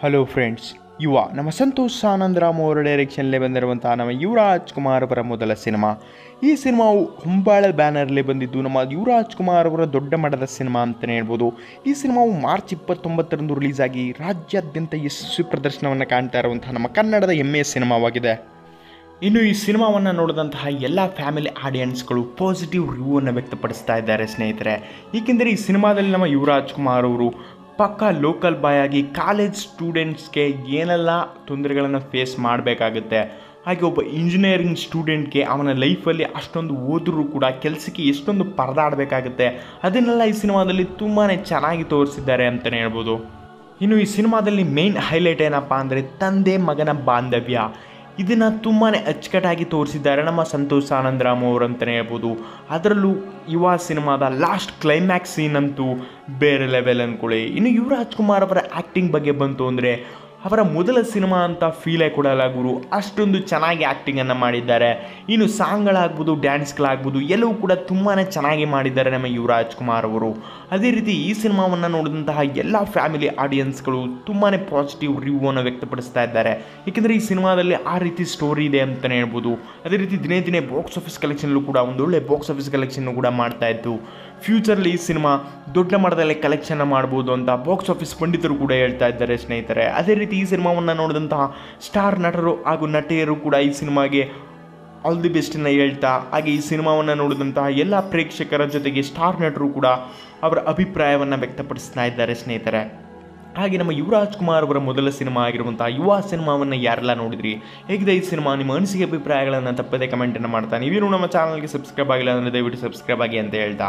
hello friends ಯುವ ನಮ್ಮ ಸಂತೋಷ್ ಆನಂದ್ ಅವರ ಡೈರೆಕ್ಷನ್ಲ್ಲೇ ಬಂದಿರುವಂತಹ ನಮ್ಮ ಯುವರಾಜ್ ಕುಮಾರ್ ಅವರ ಮೊದಲ ಸಿನಿಮಾ ಈ ಸಿನಿಮಾವು ಹೊಂಬಾಳೆ ಬ್ಯಾನರ್ಲೆ ಬಂದಿದ್ದು ನಮ್ಮ ಯುವರಾಜ್ ಕುಮಾರ್ ಅವರ ದೊಡ್ಡ ಮಠದ ಸಿನಿಮಾ ಅಂತಲೇ ಹೇಳ್ಬೋದು ಈ ಸಿನಿಮಾವು ಮಾರ್ಚ್ ಇಪ್ಪತ್ತೊಂಬತ್ತರಂದು ರಿಲೀಸ್ ಆಗಿ ರಾಜ್ಯಾದ್ಯಂತ ಯಶಸ್ವಿ ಪ್ರದರ್ಶನವನ್ನು ಕಾಣ್ತಾ ಇರುವಂತಹ ನಮ್ಮ ಕನ್ನಡದ ಹೆಮ್ಮೆಯ ಸಿನಿಮಾವಾಗಿದೆ ಇನ್ನು ಈ ಸಿನಿಮಾವನ್ನು ನೋಡಿದಂತಹ ಎಲ್ಲ ಫ್ಯಾಮಿಲಿ ಆಡಿಯನ್ಸ್ಗಳು ಪಾಸಿಟಿವ್ ರಿವ್ಯೂವನ್ನು ವ್ಯಕ್ತಪಡಿಸ್ತಾ ಇದ್ದಾರೆ ಸ್ನೇಹಿತರೆ ಏಕೆಂದರೆ ಈ ಸಿನಿಮಾದಲ್ಲಿ ನಮ್ಮ ಯುವರಾಜ್ ಕುಮಾರ್ ಅವರು ಪಕ್ಕಾ ಲೋಕಲ್ ಬಾಯ್ ಆಗಿ ಕಾಲೇಜ್ ಸ್ಟೂಡೆಂಟ್ಸ್ಗೆ ಏನೆಲ್ಲ ತೊಂದರೆಗಳನ್ನು ಫೇಸ್ ಮಾಡಬೇಕಾಗುತ್ತೆ ಹಾಗೆ ಒಬ್ಬ ಇಂಜಿನಿಯರಿಂಗ್ ಸ್ಟೂಡೆಂಟ್ಗೆ ಅವನ ಲೈಫಲ್ಲಿ ಅಷ್ಟೊಂದು ಓದರೂ ಕೂಡ ಕೆಲಸಕ್ಕೆ ಎಷ್ಟೊಂದು ಪರದಾಡಬೇಕಾಗುತ್ತೆ ಅದನ್ನೆಲ್ಲ ಈ ಸಿನಿಮಾದಲ್ಲಿ ತುಂಬಾ ಚೆನ್ನಾಗಿ ತೋರಿಸಿದ್ದಾರೆ ಅಂತಲೇ ಹೇಳ್ಬೋದು ಇನ್ನು ಈ ಸಿನಿಮಾದಲ್ಲಿ ಮೇನ್ ಹೈಲೈಟ್ ಏನಪ್ಪ ಅಂದರೆ ತಂದೆ ಮಗನ ಬಾಂಧವ್ಯ ಇದನ್ನು ತುಂಬಾ ಅಚ್ಚುಕಟ್ಟಾಗಿ ತೋರಿಸಿದ್ದಾರೆ ನಮ್ಮ ಸಂತೋಷ್ ಆನಂದರಾಮ್ ಅವರು ಅಂತಲೇ ಹೇಳ್ಬೋದು ಅದರಲ್ಲೂ ಯುವ ಸಿನಿಮಾದ ಲಾಸ್ಟ್ ಕ್ಲೈಮ್ಯಾಕ್ಸ್ ಸೀನ್ ಅಂತೂ ಬೇರೆ ಲೆವೆಲ್ ಅಂದ್ಕೊಳ್ಳಿ ಇನ್ನು ಯುವರಾಜ್ ಕುಮಾರ್ ಅವರ ಆ್ಯಕ್ಟಿಂಗ್ ಬಗ್ಗೆ ಬಂತು ಅಂದರೆ ಅವರ ಮೊದಲ ಸಿನಿಮಾ ಅಂತ ಫೀಲೇ ಕೊಡಲ್ಲ ಗುರು ಅಷ್ಟೊಂದು ಚೆನ್ನಾಗಿ ಆ್ಯಕ್ಟಿಂಗನ್ನು ಮಾಡಿದ್ದಾರೆ ಇನ್ನು ಸಾಂಗ್ಗಳಾಗ್ಬೋದು ಡ್ಯಾನ್ಸ್ಗಳಾಗ್ಬೋದು ಎಲ್ಲವೂ ಕೂಡ ತುಂಬಾ ಚೆನ್ನಾಗಿ ಮಾಡಿದ್ದಾರೆ ನಮ್ಮ ಯುವರಾಜ್ ಕುಮಾರ್ ಅವರು ಅದೇ ರೀತಿ ಈ ಸಿನಿಮಾವನ್ನು ನೋಡಿದಂತಹ ಎಲ್ಲ ಫ್ಯಾಮಿಲಿ ಆಡಿಯನ್ಸ್ಗಳು ತುಂಬಾ ಪಾಸಿಟಿವ್ ರಿವ್ಯೂವನ್ನು ವ್ಯಕ್ತಪಡಿಸ್ತಾ ಇದ್ದಾರೆ ಏಕೆಂದರೆ ಈ ಸಿನಿಮಾದಲ್ಲಿ ಆ ರೀತಿ ಸ್ಟೋರಿ ಇದೆ ಅಂತಲೇ ಹೇಳ್ಬೋದು ಅದೇ ರೀತಿ ದಿನೇ ದಿನೇ ಬಾಕ್ಸ್ ಆಫೀಸ್ ಕಲೆಕ್ಷನ್ಲ್ಲೂ ಕೂಡ ಒಂದೊಳ್ಳೆ ಬಾಕ್ಸ್ ಆಫೀಸ್ ಕಲೆಕ್ಷನ್ನು ಕೂಡ ಮಾಡ್ತಾ ಇತ್ತು ಫ್ಯೂಚರ್ಲಿ ಈ ಸಿನಿಮಾ ದೊಡ್ಡ ಮಟ್ಟದಲ್ಲಿ ಕಲೆಕ್ಷನ್ ಮಾಡ್ಬೋದು ಅಂತ ಬಾಕ್ಸ್ ಆಫೀಸ್ ಪಂಡಿತರು ಕೂಡ ಹೇಳ್ತಾ ಇದ್ದಾರೆ ಸ್ನೇಹಿತರೆ ಅದೇ ರೀತಿ ಈ ಸಿನಿಮಾವನ್ನು ನೋಡಿದಂತಹ ಸ್ಟಾರ್ ನಟರು ಹಾಗೂ ನಟಿಯರು ಕೂಡ ಈ ಸಿನಿಮಾಗೆ ಆಲ್ ದಿ ಬೆಸ್ಟನ್ನು ಹೇಳ್ತಾ ಹಾಗೆ ಈ ಸಿನಿಮಾವನ್ನು ನೋಡಿದಂತಹ ಎಲ್ಲ ಪ್ರೇಕ್ಷಕರ ಜೊತೆಗೆ ಸ್ಟಾರ್ ನಟರು ಕೂಡ ಅವರ ಅಭಿಪ್ರಾಯವನ್ನು ವ್ಯಕ್ತಪಡಿಸ್ತಾ ಇದ್ದಾರೆ ಸ್ನೇಹಿತರೆ ಹಾಗೆ ನಮ್ಮ ಯುವರಾಜ್ ಕುಮಾರ್ ಅವರ ಮೊದಲ ಸಿನಿಮಾ ಆಗಿರುವಂಥ ಯುವ ಸಿನಿಮಾವನ್ನು ಯಾರೆಲ್ಲ ನೋಡಿದ್ರಿ ಹೇಗಿದೆ ಈ ಸಿನಿಮಾ ನಿಮ್ಮ ಅನಿಸಿಕೆ ಅಭಿಪ್ರಾಯಗಳನ್ನು ತಪ್ಪದೆ ಕಮೆಂಟನ್ನು ಮಾಡ್ತಾನೆ ನೀವೇನು ನಮ್ಮ ಚಾನಲ್ಗೆ ಸಬ್ಸ್ಕ್ರೈಬ್ ಆಗಿಲ್ಲ ಅಂದರೆ ದಯವಿಟ್ಟು ಸಬ್ಸ್ಕ್ರೈಬ್ ಆಗಿ ಅಂತ ಹೇಳ್ತಾ